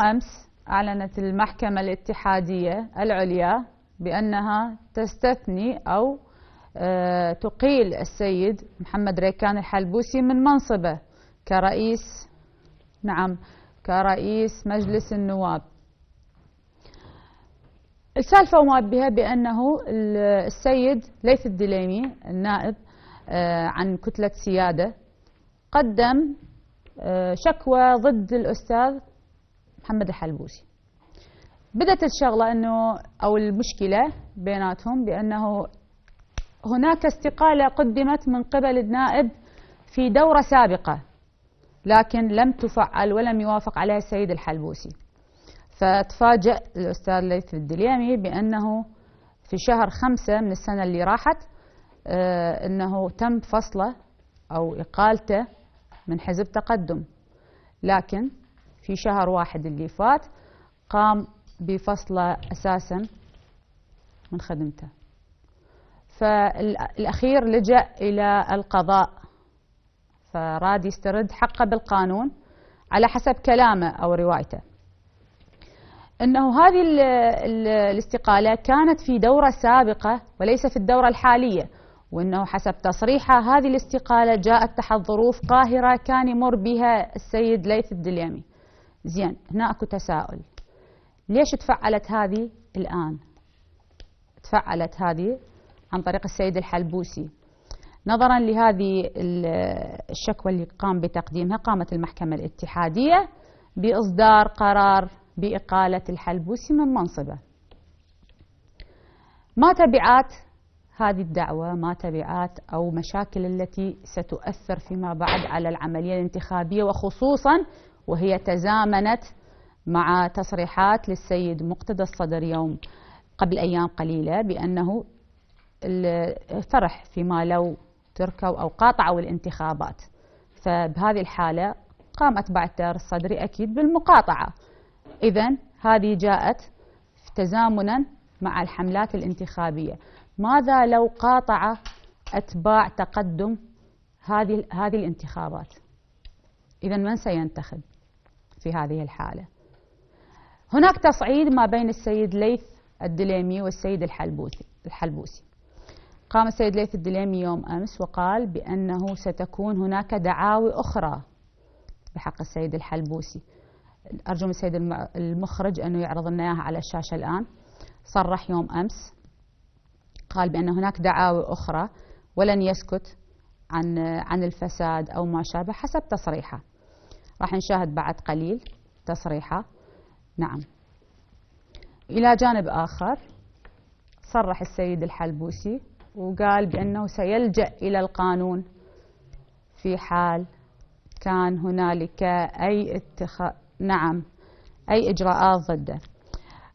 أمس أعلنت المحكمة الاتحادية العليا بأنها تستثني أو آه، تقيل السيد محمد ريكان الحلبوسي من منصبه كرئيس نعم كرئيس مجلس النواب السالفة وما بها بأنه السيد ليث الدليمي النائب آه، عن كتلة سيادة قدم آه، شكوى ضد الأستاذ محمد الحلبوسي بدت الشغلة أنه أو المشكلة بيناتهم بأنه هناك استقالة قدمت من قبل النائب في دورة سابقة لكن لم تفعل ولم يوافق عليها السيد الحلبوسي فتفاجأ الأستاذ ليث الدليمي بأنه في شهر خمسة من السنة اللي راحت آه أنه تم فصله أو إقالته من حزب تقدم لكن في شهر واحد اللي فات قام بفصله أساسا من خدمته فالأخير لجأ إلى القضاء فراد يسترد حقه بالقانون على حسب كلامه أو روايته أنه هذه الاستقالة كانت في دورة سابقة وليس في الدورة الحالية وأنه حسب تصريحه هذه الاستقالة جاءت تحت ظروف قاهرة كان يمر بها السيد ليث الدليمي زين هنا اكو تساؤل ليش تفعلت هذه الآن تفعلت هذه عن طريق السيد الحلبوسي نظرا لهذه الشكوى اللي قام بتقديمها قامت المحكمة الاتحادية بإصدار قرار بإقالة الحلبوسي من منصبه ما تبعات هذه الدعوة ما تبعات أو مشاكل التي ستؤثر فيما بعد على العملية الانتخابية وخصوصا وهي تزامنت مع تصريحات للسيد مقتدى الصدر يوم قبل أيام قليلة بأنه فرح فيما لو تركوا أو قاطعوا الانتخابات فبهذه الحالة قام أتباع التيار الصدري أكيد بالمقاطعة إذا هذه جاءت تزامنا مع الحملات الانتخابية ماذا لو قاطع أتباع تقدم هذه هذه الانتخابات إذا من سينتخب في هذه الحالة هناك تصعيد ما بين السيد ليث الدليمي والسيد الحلبوسي الحلبوسي قام السيد ليث الدليمي يوم أمس وقال بأنه ستكون هناك دعاوي أخرى بحق السيد الحلبوسي أرجو من السيد المخرج أنه يعرض لنا إياها على الشاشة الآن صرح يوم أمس قال بأن هناك دعاوي أخرى ولن يسكت عن عن الفساد أو ما شابه حسب تصريحه راح نشاهد بعد قليل تصريحه نعم إلى جانب آخر صرح السيد الحلبوسي وقال بأنه سيلجأ إلى القانون في حال كان هنالك أي اتخاذ نعم أي إجراءات ضده